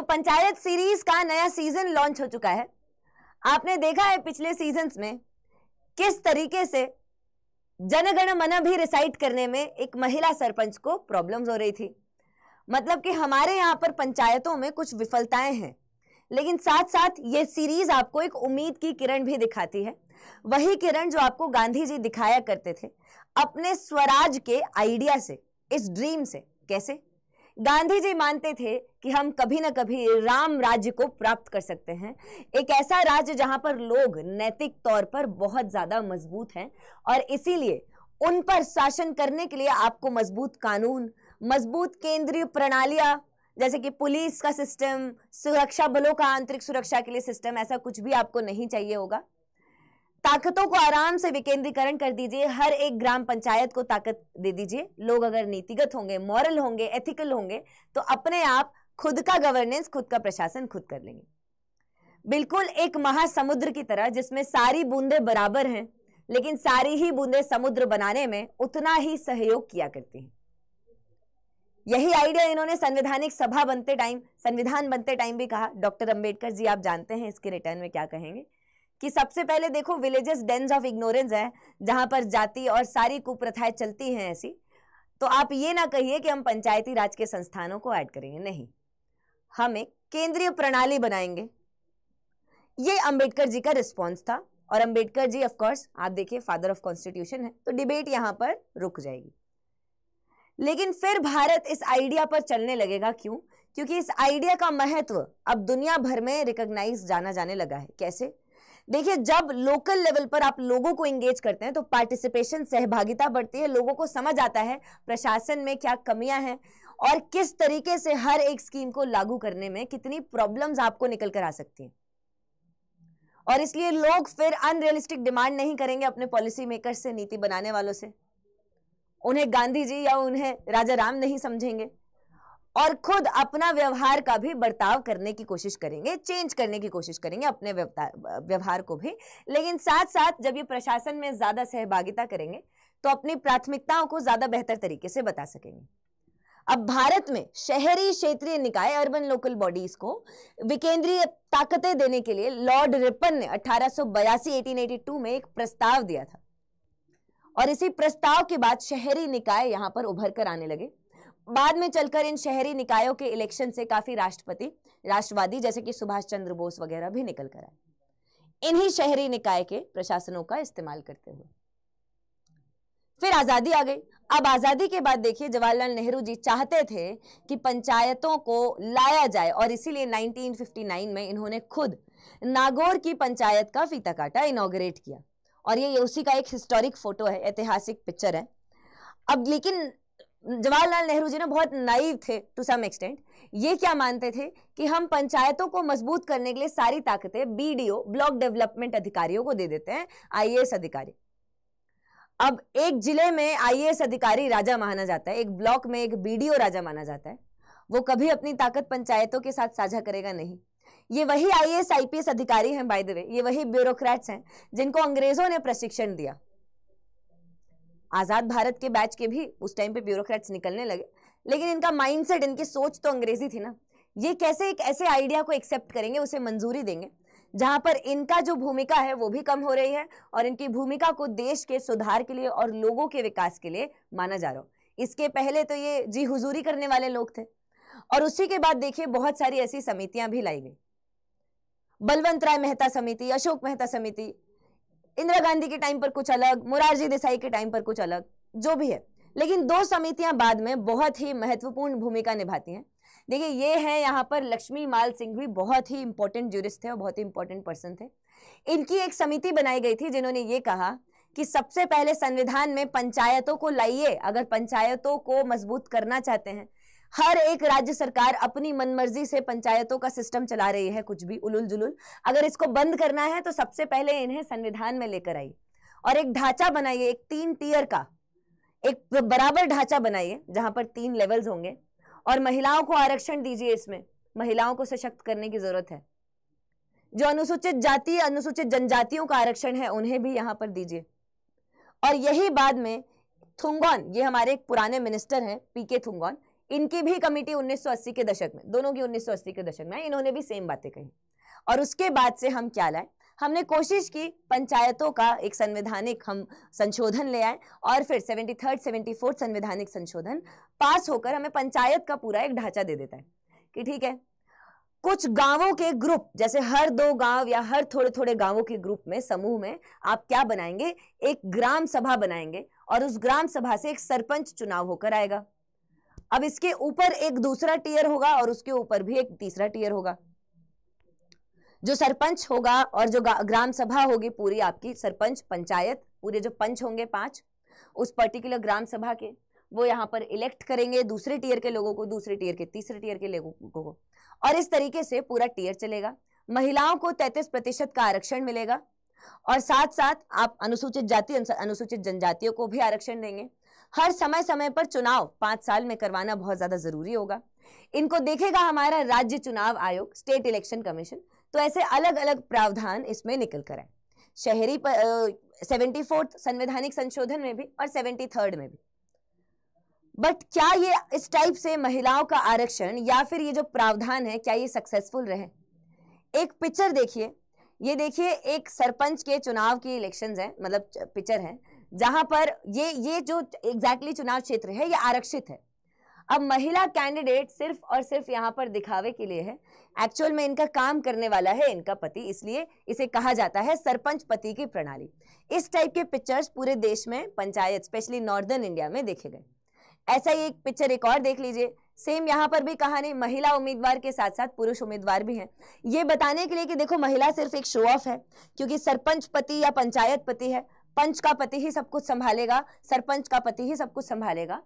तो पंचायत सीरीज का नया सीजन लॉन्च हो चुका है आपने देखा है पिछले सीजन में किस तरीके से जनगण मन भी रिसाइट करने में एक महिला सरपंच को प्रॉब्लम्स हो रही थी मतलब कि हमारे यहाँ पर पंचायतों में कुछ विफलताएं हैं लेकिन साथ साथ ये सीरीज आपको एक उम्मीद की किरण भी दिखाती है वही किरण जो आपको गांधी जी दिखाया करते थे अपने स्वराज के आइडिया से इस ड्रीम से कैसे गांधी जी मानते थे कि हम कभी ना कभी राम राज्य को प्राप्त कर सकते हैं एक ऐसा राज्य जहां पर लोग नैतिक तौर पर बहुत ज्यादा मजबूत हैं और इसीलिए उन पर शासन करने के लिए आपको मजबूत कानून मजबूत केंद्रीय प्रणालियां जैसे कि पुलिस का सिस्टम सुरक्षा बलों का आंतरिक सुरक्षा के लिए सिस्टम ऐसा कुछ भी आपको नहीं चाहिए होगा ताकतों को आराम से विकेंद्रीकरण कर दीजिए हर एक ग्राम पंचायत को ताकत दे दीजिए लोग अगर नीतिगत होंगे मॉरल होंगे एथिकल होंगे तो अपने आप खुद का गवर्नेंस खुद का प्रशासन खुद कर लेंगे बिल्कुल एक महासमुद्र की तरह जिसमें सारी बूंदे बराबर हैं लेकिन सारी ही बूंदे समुद्र बनाने में उतना ही सहयोग किया करती हैं यही आइडिया इन्होंने संवैधानिक सभा बनते टाइम संविधान बनते टाइम भी कहा डॉक्टर अंबेडकर जी आप जानते हैं इसके रिटर्न में क्या कहेंगे कि सबसे पहले देखो विलेजेस डेंस ऑफ इग्नोरेंस है जहां पर जाति और सारी कुप्रथाएं चलती हैं ऐसी तो आप ये ना कहिए कि हम पंचायती राज के संस्थानों को ऐड करेंगे नहीं हम एक केंद्रीय प्रणाली बनाएंगे ये अंबेडकर जी का रिस्पॉन्स था और अंबेडकर जी ऑफ कोर्स आप देखिए फादर ऑफ कॉन्स्टिट्यूशन है तो डिबेट यहाँ पर रुक जाएगी लेकिन फिर भारत इस आइडिया पर चलने लगेगा क्यों क्योंकि इस आइडिया का महत्व अब दुनिया भर में रिकॉग्नाइज जाना जाने लगा है कैसे देखिए जब लोकल लेवल पर आप लोगों को एंगेज करते हैं तो पार्टिसिपेशन सहभागिता बढ़ती है लोगों को समझ आता है प्रशासन में क्या कमियां हैं और किस तरीके से हर एक स्कीम को लागू करने में कितनी प्रॉब्लम्स आपको निकल कर आ सकती हैं और इसलिए लोग फिर अनरियलिस्टिक डिमांड नहीं करेंगे अपने पॉलिसी मेकर से नीति बनाने वालों से उन्हें गांधी जी या उन्हें राजा राम नहीं समझेंगे और खुद अपना व्यवहार का भी बर्ताव करने की कोशिश करेंगे चेंज करने की कोशिश करेंगे अपने व्यवहार को भी लेकिन साथ साथ जब ये प्रशासन में ज़्यादा सहभागिता करेंगे तो अपनी प्राथमिकताओं को ज़्यादा बेहतर तरीके से बता सकेंगे अब भारत में शहरी क्षेत्रीय निकाय अर्बन लोकल बॉडीज को विकेंद्रीय ताकतें देने के लिए लॉर्ड रिपन ने अठारह 1882 में एक प्रस्ताव दिया था और इसी प्रस्ताव के बाद शहरी निकाय यहां पर उभर कर आने लगे बाद में चलकर इन शहरी निकायों के इलेक्शन से काफी राष्ट्रपति राष्ट्रवादी जैसे कि सुभाष चंद्र बोस वगैरह भी निकल कर आए इन्हीं शहरी निकाय के प्रशासनों का इस्तेमाल करते हुए फिर आजादी आ गई अब आजादी के बाद देखिए जवाहरलाल नेहरू जी चाहते थे कि पंचायतों को लाया जाए और इसीलिए 1959 में इन्होंने खुद नागौर की पंचायत का फीता काटा इनोग्रेट किया और ये, उसी का एक हिस्टोरिक फोटो है ऐतिहासिक पिक्चर है अब लेकिन जवाहरलाल नेहरू जी ना बहुत नाइव थे टू सम एक्सटेंट ये क्या मानते थे कि हम पंचायतों को मजबूत करने के लिए सारी ताकतें बीडीओ ब्लॉक डेवलपमेंट अधिकारियों को दे देते हैं आईएएस अधिकारी अब एक जिले में आईएएस अधिकारी राजा माना जाता है एक ब्लॉक में एक बीडीओ राजा माना जाता है वो कभी अपनी ताकत पंचायतों के साथ साझा करेगा नहीं ये वही आईएएस आईपीएस अधिकारी हैं बाय द वे ये वही ब्यूरोक्रेट्स हैं जिनको अंग्रेजों ने प्रशिक्षण दिया आज़ाद भारत के बैच के भी उस टाइम पे ब्यूरोक्रेट्स निकलने लगे लेकिन इनका माइंडसेट इनकी सोच तो अंग्रेजी थी ना ये कैसे एक ऐसे आइडिया को एक्सेप्ट करेंगे उसे मंजूरी देंगे जहां पर इनका जो भूमिका है वो भी कम हो रही है और इनकी भूमिका को देश के सुधार के लिए और लोगों के विकास के लिए माना जा रहा हो इसके पहले तो ये जी हुजूरी करने वाले लोग थे और उसी के बाद देखिए बहुत सारी ऐसी समितियां भी लाई गई बलवंत राय मेहता समिति अशोक मेहता समिति इंदिरा गांधी के टाइम पर कुछ अलग मुरारजी देसाई के टाइम पर कुछ अलग जो भी है लेकिन दो समितियां बाद में बहुत ही महत्वपूर्ण भूमिका निभाती हैं देखिए ये है यहाँ पर लक्ष्मी माल सिंह भी बहुत ही इंपॉर्टेंट जूरिस्ट थे और बहुत ही इंपॉर्टेंट पर्सन थे इनकी एक समिति बनाई गई थी जिन्होंने ये कहा कि सबसे पहले संविधान में पंचायतों को लाइए अगर पंचायतों को मजबूत करना चाहते हैं हर एक राज्य सरकार अपनी मनमर्जी से पंचायतों का सिस्टम चला रही है कुछ भी उलुल जुलुल अगर इसको बंद करना है तो सबसे पहले इन्हें संविधान में लेकर आइए और एक ढांचा बनाइए एक तीन टीयर का एक बराबर ढांचा बनाइए जहां पर तीन लेवल्स होंगे और महिलाओं को आरक्षण दीजिए इसमें महिलाओं को सशक्त करने की जरूरत है जो अनुसूचित जाति अनुसूचित जनजातियों का आरक्षण है उन्हें भी यहाँ पर दीजिए और यही बाद में थुंगौन ये हमारे एक पुराने मिनिस्टर हैं पीके थुंगौन इनकी भी कमेटी 1980 के दशक में दोनों की 1980 के दशक में इन्होंने भी सेम बातें कही और उसके बाद से हम क्या लाए हमने कोशिश की पंचायतों का एक संवैधानिक हम संशोधन ले आए और फिर सेवेंटी थर्ड सेवेंटी फोर्थ संवैधानिक संशोधन पास होकर हमें पंचायत का पूरा एक ढांचा दे देता है कि ठीक है कुछ गांवों के ग्रुप जैसे हर दो गांव या हर थोड़े थोड़े गांवों के ग्रुप में समूह में आप क्या बनाएंगे एक ग्राम सभा बनाएंगे और उस ग्राम सभा से एक सरपंच चुनाव होकर आएगा अब इसके ऊपर एक दूसरा टीयर होगा और उसके ऊपर भी एक तीसरा टीयर होगा जो सरपंच होगा और जो ग्राम सभा होगी पूरी आपकी सरपंच पंचायत पूरे जो पंच होंगे पांच उस पर्टिकुलर ग्राम सभा के वो यहाँ पर इलेक्ट करेंगे दूसरे टीयर के लोगों को दूसरे टीयर के तीसरे टीयर के लोगों को और इस तरीके से पूरा टीयर चलेगा महिलाओं को तैतीस प्रतिशत का आरक्षण मिलेगा और साथ साथ आप अनुसूचित जाति अनुसूचित जनजातियों को भी आरक्षण देंगे हर समय समय पर चुनाव पांच साल में करवाना बहुत ज़्यादा ज़रूरी होगा इनको देखेगा हमारा राज्य चुनाव आयोग स्टेट इलेक्शन कमीशन तो ऐसे अलग अलग प्रावधान इसमें निकल कर आए शहरी सेवेंटी फोर्थ संवैधानिक संशोधन में भी और सेवेंटी थर्ड में भी बट क्या ये इस टाइप से महिलाओं का आरक्षण या फिर ये जो प्रावधान है क्या ये सक्सेसफुल रहे एक पिक्चर देखिए ये देखिए एक सरपंच के चुनाव की इलेक्शंस हैं मतलब पिक्चर है जहां पर ये ये जो एग्जैक्टली exactly चुनाव क्षेत्र है ये आरक्षित है अब महिला कैंडिडेट सिर्फ और सिर्फ यहाँ पर दिखावे के लिए है एक्चुअल में इनका काम करने वाला है इनका पति इसलिए इसे कहा जाता है सरपंच पति की प्रणाली इस टाइप के पिक्चर्स पूरे देश में पंचायत स्पेशली नॉर्दर्न इंडिया में देखे गए ऐसा ही एक पिक्चर एक और देख लीजिए सेम यहाँ पर भी कहानी महिला उम्मीदवार के साथ साथ पुरुष उम्मीदवार भी हैं ये बताने के लिए कि देखो महिला सिर्फ एक शो ऑफ है क्योंकि सरपंच पति या पंचायत पति है पंच का पति ही सब कुछ संभालेगा सरपंच का पति ही सब कुछ संभालेगा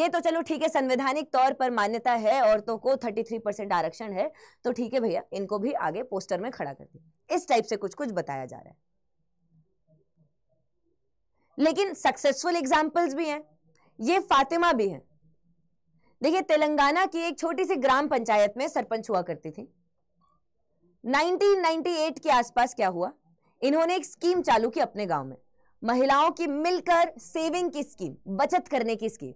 ये तो चलो ठीक है संवैधानिक तौर पर मान्यता है औरतों को 33 परसेंट आरक्षण है तो ठीक है भैया इनको भी आगे पोस्टर में खड़ा कर दिया इस टाइप से कुछ कुछ बताया जा रहा है लेकिन सक्सेसफुल एग्जाम्पल्स भी हैं ये फातिमा भी है देखिए तेलंगाना की एक छोटी सी ग्राम पंचायत में सरपंच हुआ करती थी 1998 के आसपास क्या हुआ इन्होंने एक स्कीम चालू की अपने गांव में महिलाओं की मिलकर सेविंग की स्कीम बचत करने की स्कीम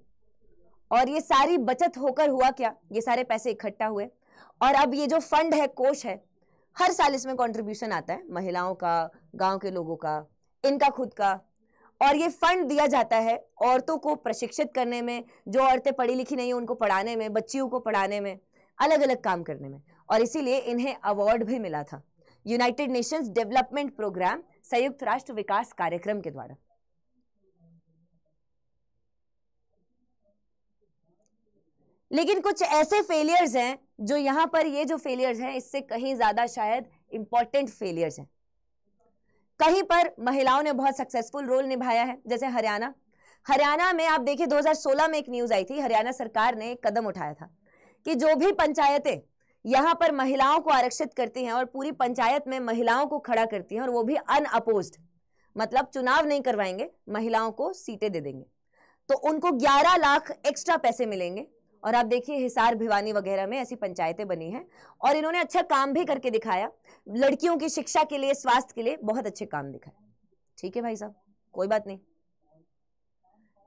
और ये सारी बचत होकर हुआ क्या ये सारे पैसे इकट्ठा हुए और अब ये जो फंड है कोष है हर साल इसमें कंट्रीब्यूशन आता है महिलाओं का गांव के लोगों का इनका खुद का और ये फंड दिया जाता है औरतों को प्रशिक्षित करने में जो औरतें पढ़ी लिखी नहीं है उनको पढ़ाने में बच्चियों को पढ़ाने में अलग अलग काम करने में और इसीलिए इन्हें अवार्ड भी मिला था यूनाइटेड नेशंस डेवलपमेंट प्रोग्राम संयुक्त राष्ट्र विकास कार्यक्रम के द्वारा लेकिन कुछ ऐसे फेलियर्स हैं जो यहां पर ये जो फेलियर्स हैं इससे कहीं ज़्यादा शायद इंपॉर्टेंट फेलियर्स हैं कहीं पर महिलाओं ने बहुत सक्सेसफुल रोल निभाया है जैसे हरियाणा हरियाणा में आप देखिए 2016 में एक न्यूज आई थी हरियाणा सरकार ने एक कदम उठाया था कि जो भी पंचायतें यहाँ पर महिलाओं को आरक्षित करती हैं और पूरी पंचायत में महिलाओं को खड़ा करती हैं और वो भी अनअपोज्ड मतलब चुनाव नहीं करवाएंगे महिलाओं को सीटें दे देंगे तो उनको 11 लाख एक्स्ट्रा पैसे मिलेंगे और आप देखिए हिसार भिवानी वगैरह में ऐसी पंचायतें बनी हैं और इन्होंने अच्छा काम भी करके दिखाया लड़कियों की शिक्षा के लिए स्वास्थ्य के लिए बहुत अच्छे काम दिखाए ठीक है भाई साहब कोई बात नहीं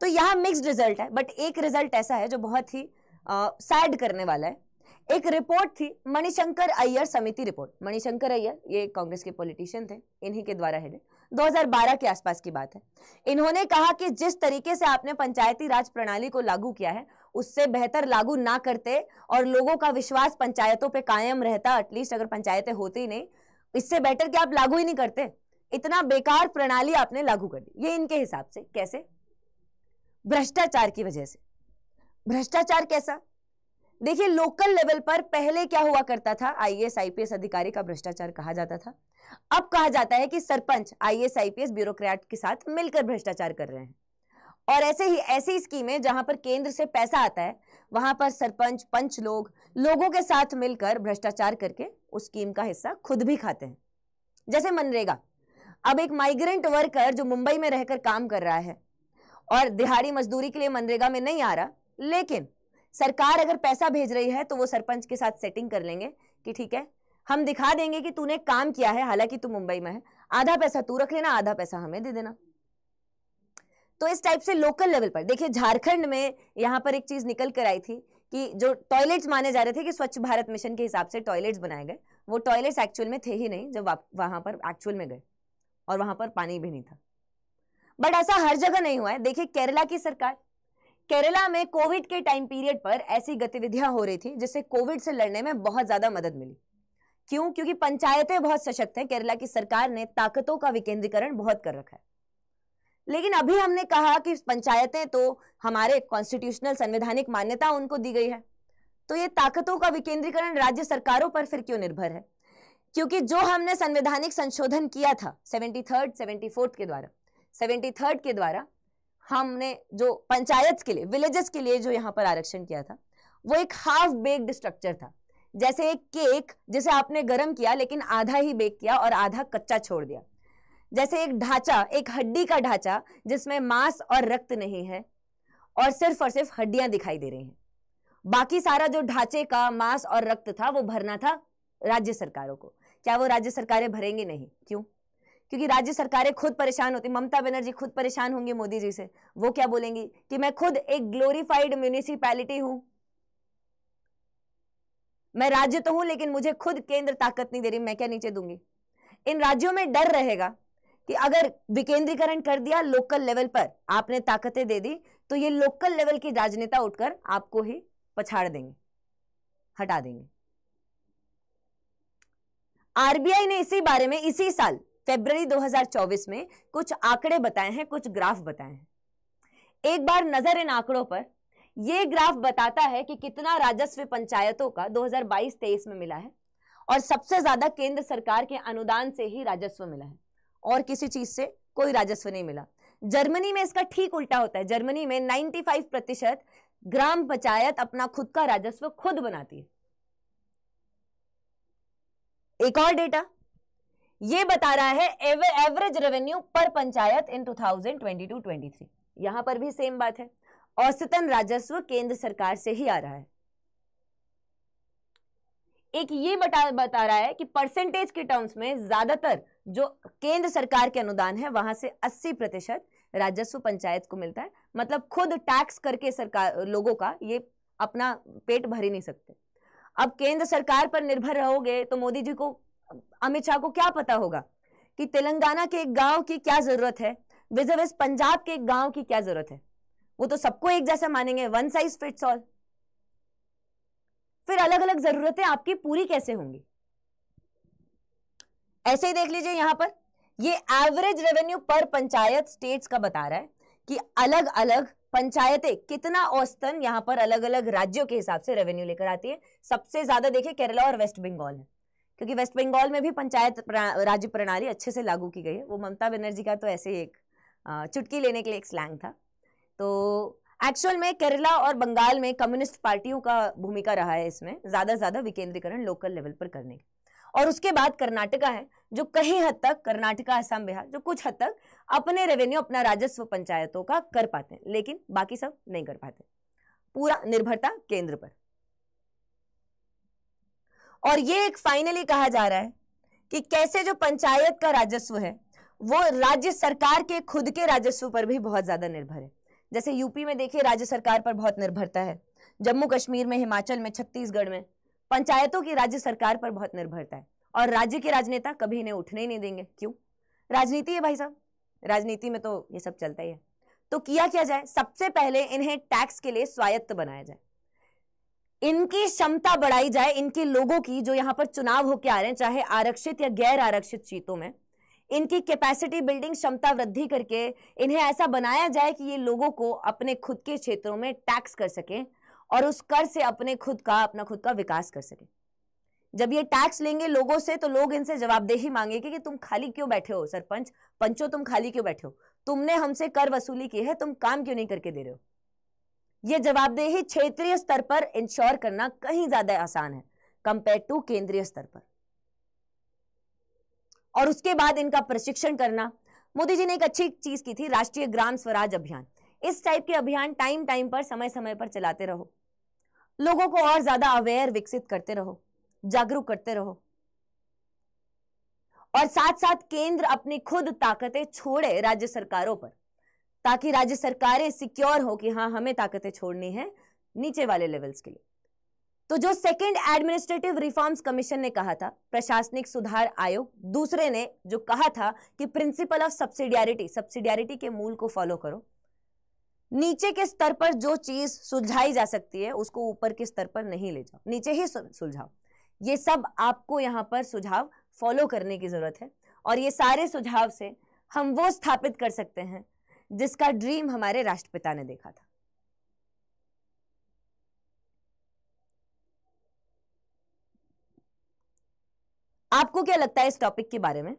तो यहाँ मिक्स्ड रिजल्ट है बट एक रिजल्ट ऐसा है जो बहुत ही सैड करने वाला है एक रिपोर्ट थी मणिशंकर अय्यर समिति रिपोर्ट मणिशंकर अय्यर ये कांग्रेस के पॉलिटिशियन थे इन्हीं के द्वारा हेडेड 2012 के आसपास की बात है इन्होंने कहा कि जिस तरीके से आपने पंचायती राज प्रणाली को लागू किया है उससे बेहतर लागू ना करते और लोगों का विश्वास पंचायतों पे कायम रहता एटलीस्ट अगर पंचायतें होती नहीं इससे बेटर कि आप लागू ही नहीं करते इतना बेकार प्रणाली आपने लागू कर दी ये इनके हिसाब से कैसे भ्रष्टाचार की वजह से भ्रष्टाचार कैसा देखिए लोकल लेवल पर पहले क्या हुआ करता था आईएएस आईपीएस अधिकारी का भ्रष्टाचार कहा जाता था अब कहा जाता है कि सरपंच आईएएस आईपीएस ब्यूरोक्रेट के साथ मिलकर भ्रष्टाचार कर रहे हैं और ऐसे ही ऐसी स्कीमें जहां पर केंद्र से पैसा आता है वहां पर सरपंच पंच लोग लोगों के साथ मिलकर भ्रष्टाचार करके उस स्कीम का हिस्सा खुद भी खाते हैं जैसे मनरेगा अब एक माइग्रेंट वर्कर जो मुंबई में रहकर काम कर रहा है और दिहाड़ी मजदूरी के लिए मनरेगा में नहीं आ रहा लेकिन सरकार अगर पैसा भेज रही है तो वो सरपंच के साथ सेटिंग कर लेंगे कि ठीक है हम दिखा देंगे कि तूने काम किया है हालांकि तू मुंबई में है आधा पैसा तू रख लेना आधा पैसा हमें दे देना तो इस टाइप से लोकल लेवल पर देखिए झारखंड में यहाँ पर एक चीज़ निकल कर आई थी कि जो टॉयलेट्स माने जा रहे थे कि स्वच्छ भारत मिशन के हिसाब से टॉयलेट्स बनाए गए वो टॉयलेट्स एक्चुअल में थे ही नहीं जब वहां पर एक्चुअल में गए और वहां पर पानी भी नहीं था बट ऐसा हर जगह नहीं हुआ है देखिए केरला की सरकार केरला में कोविड के टाइम पीरियड पर ऐसी गतिविधियां हो रही थी जिससे कोविड से लड़ने में बहुत ज्यादा मदद मिली क्यों क्योंकि पंचायतें बहुत सशक्त हैं केरला की सरकार ने ताकतों का विकेंद्रीकरण बहुत कर रखा है लेकिन अभी हमने कहा कि पंचायतें तो हमारे कॉन्स्टिट्यूशनल संवैधानिक मान्यता उनको दी गई है तो ये ताकतों का विकेंद्रीकरण राज्य सरकारों पर फिर क्यों निर्भर है क्योंकि जो हमने संवैधानिक संशोधन किया था सेवेंटी थर्ड सेवेंटी फोर्थ के द्वारा सेवेंटी थर्ड के द्वारा हमने जो पंचायत के लिए विलेजेस के लिए जो यहाँ पर आरक्षण किया था वो एक हाफ बेक्ड स्ट्रक्चर था जैसे एक केक जिसे आपने गर्म किया लेकिन आधा ही बेक किया और आधा कच्चा छोड़ दिया जैसे एक ढांचा एक हड्डी का ढांचा जिसमें मांस और रक्त नहीं है और सिर्फ और सिर्फ हड्डियां दिखाई दे रही हैं बाकी सारा जो ढांचे का मांस और रक्त था वो भरना था राज्य सरकारों को क्या वो राज्य सरकारें भरेंगे नहीं क्यों क्योंकि राज्य सरकारें खुद परेशान होती ममता बनर्जी खुद परेशान होंगी मोदी जी से वो क्या बोलेंगी कि मैं खुद एक ग्लोरीफाइड म्यूनिसिपैलिटी हूं मैं राज्य तो हूं लेकिन मुझे खुद केंद्र ताकत नहीं दे रही मैं क्या नीचे दूंगी इन राज्यों में डर रहेगा कि अगर विकेंद्रीकरण कर दिया लोकल लेवल पर आपने ताकतें दे दी तो ये लोकल लेवल के राजनेता उठकर आपको ही पछाड़ देंगे हटा देंगे आरबीआई ने इसी बारे में इसी साल फरवरी 2024 में कुछ आंकड़े बताए हैं कुछ ग्राफ बताए हैं एक बार नजर इन आंकड़ों पर यह ग्राफ बताता है कि कितना राजस्व पंचायतों का 2022-23 में मिला है और सबसे ज्यादा केंद्र सरकार के अनुदान से ही राजस्व मिला है और किसी चीज से कोई राजस्व नहीं मिला जर्मनी में इसका ठीक उल्टा होता है जर्मनी में 95 प्रतिशत ग्राम पंचायत अपना खुद का राजस्व खुद बनाती है एक और डेटा ये बता रहा है एव, एवरेज रेवेन्यू पर पंचायत इन 2022-23 यहां पर भी सेम बात है औसतन राजस्व केंद्र सरकार से ही आ रहा है एक ये बता बता रहा है कि परसेंटेज के टर्म्स में ज्यादातर जो केंद्र सरकार के अनुदान है वहां से 80 प्रतिशत राजस्व पंचायत को मिलता है मतलब खुद टैक्स करके सरकार लोगों का ये अपना पेट भर ही नहीं सकते अब केंद्र सरकार पर निर्भर रहोगे तो मोदी जी को अमित शाह को क्या पता होगा कि तेलंगाना के एक गांव की क्या जरूरत है विजर्व पंजाब के एक गांव की क्या जरूरत है वो तो सबको एक जैसा मानेंगे वन साइज फिट्स ऑल फिर अलग अलग जरूरतें आपकी पूरी कैसे होंगी ऐसे ही देख लीजिए यहां पर ये एवरेज रेवेन्यू पर पंचायत स्टेट्स का बता रहा है कि अलग अलग पंचायतें कितना औस्तन यहां पर अलग अलग राज्यों के हिसाब से रेवेन्यू लेकर आती है सबसे ज्यादा देखिए केरला और वेस्ट बंगाल है क्योंकि वेस्ट बंगाल में भी पंचायत राज्य प्रणाली अच्छे से लागू की गई है वो ममता बनर्जी का तो ऐसे एक चुटकी लेने के लिए एक स्लैंग था तो एक्चुअल में केरला और बंगाल में कम्युनिस्ट पार्टियों का भूमिका रहा है इसमें ज़्यादा से ज़्यादा विकेंद्रीकरण लोकल लेवल पर करने का और उसके बाद कर्नाटका है जो कहीं हद तक कर्नाटका असम बिहार जो कुछ हद तक अपने रेवेन्यू अपना राजस्व पंचायतों का कर पाते हैं लेकिन बाकी सब नहीं कर पाते पूरा निर्भरता केंद्र पर और ये एक फाइनली कहा जा रहा है कि कैसे जो पंचायत का राजस्व है वो राज्य सरकार के खुद के राजस्व पर भी बहुत ज्यादा निर्भर है जैसे यूपी में देखिए राज्य सरकार पर बहुत निर्भरता है जम्मू कश्मीर में हिमाचल में छत्तीसगढ़ में पंचायतों की राज्य सरकार पर बहुत निर्भरता है और राज्य के राजनेता कभी इन्हें उठने ही नहीं देंगे क्यों राजनीति है भाई साहब राजनीति में तो ये सब चलता ही है तो किया क्या जाए सबसे पहले इन्हें टैक्स के लिए स्वायत्त बनाया जाए इनकी क्षमता बढ़ाई जाए इनके लोगों की जो यहां पर चुनाव होकर आ रहे हैं चाहे आरक्षित या गैर आरक्षित सीटों में इनकी कैपेसिटी बिल्डिंग क्षमता वृद्धि करके इन्हें ऐसा बनाया जाए कि ये लोगों को अपने खुद के क्षेत्रों में टैक्स कर सकें और उस कर से अपने खुद का अपना खुद का विकास कर सके जब ये टैक्स लेंगे लोगों से तो लोग इनसे जवाबदेही मांगेंगे कि तुम खाली क्यों बैठे हो सरपंच पंचो तुम खाली क्यों बैठे हो तुमने हमसे कर वसूली की है तुम काम क्यों नहीं करके दे रहे हो ये जवाबदेही क्षेत्रीय स्तर पर इंश्योर करना कहीं ज्यादा आसान है कंपेयर टू केंद्रीय स्तर पर और उसके बाद इनका प्रशिक्षण करना मोदी जी ने एक अच्छी चीज की थी राष्ट्रीय ग्राम स्वराज अभियान इस टाइप के अभियान टाइम टाइम पर समय समय पर चलाते रहो लोगों को और ज्यादा अवेयर विकसित करते रहो जागरूक करते रहो और साथ साथ केंद्र अपनी खुद ताकतें छोड़े राज्य सरकारों पर ताकि राज्य सरकारें सिक्योर हो कि हाँ हमें ताकतें छोड़नी है नीचे वाले लेवल्स के लिए तो जो सेकंड एडमिनिस्ट्रेटिव रिफॉर्म्स कमीशन ने कहा था प्रशासनिक सुधार आयोग दूसरे ने जो कहा था कि प्रिंसिपल ऑफ सब्सिडियरिटी सब्सिडियरिटी के मूल को फॉलो करो नीचे के स्तर पर जो चीज सुलझाई जा सकती है उसको ऊपर के स्तर पर नहीं ले जाओ नीचे ही सुलझाओ ये सब आपको यहाँ पर सुझाव फॉलो करने की जरूरत है और ये सारे सुझाव से हम वो स्थापित कर सकते हैं जिसका ड्रीम हमारे राष्ट्रपिता ने देखा था आपको क्या लगता है इस टॉपिक के बारे में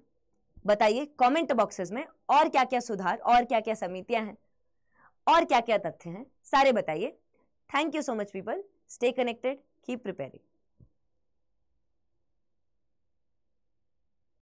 बताइए कमेंट बॉक्सेस में और क्या क्या सुधार और क्या क्या समितियां हैं और क्या क्या तथ्य हैं सारे बताइए thank you so much people stay connected keep preparing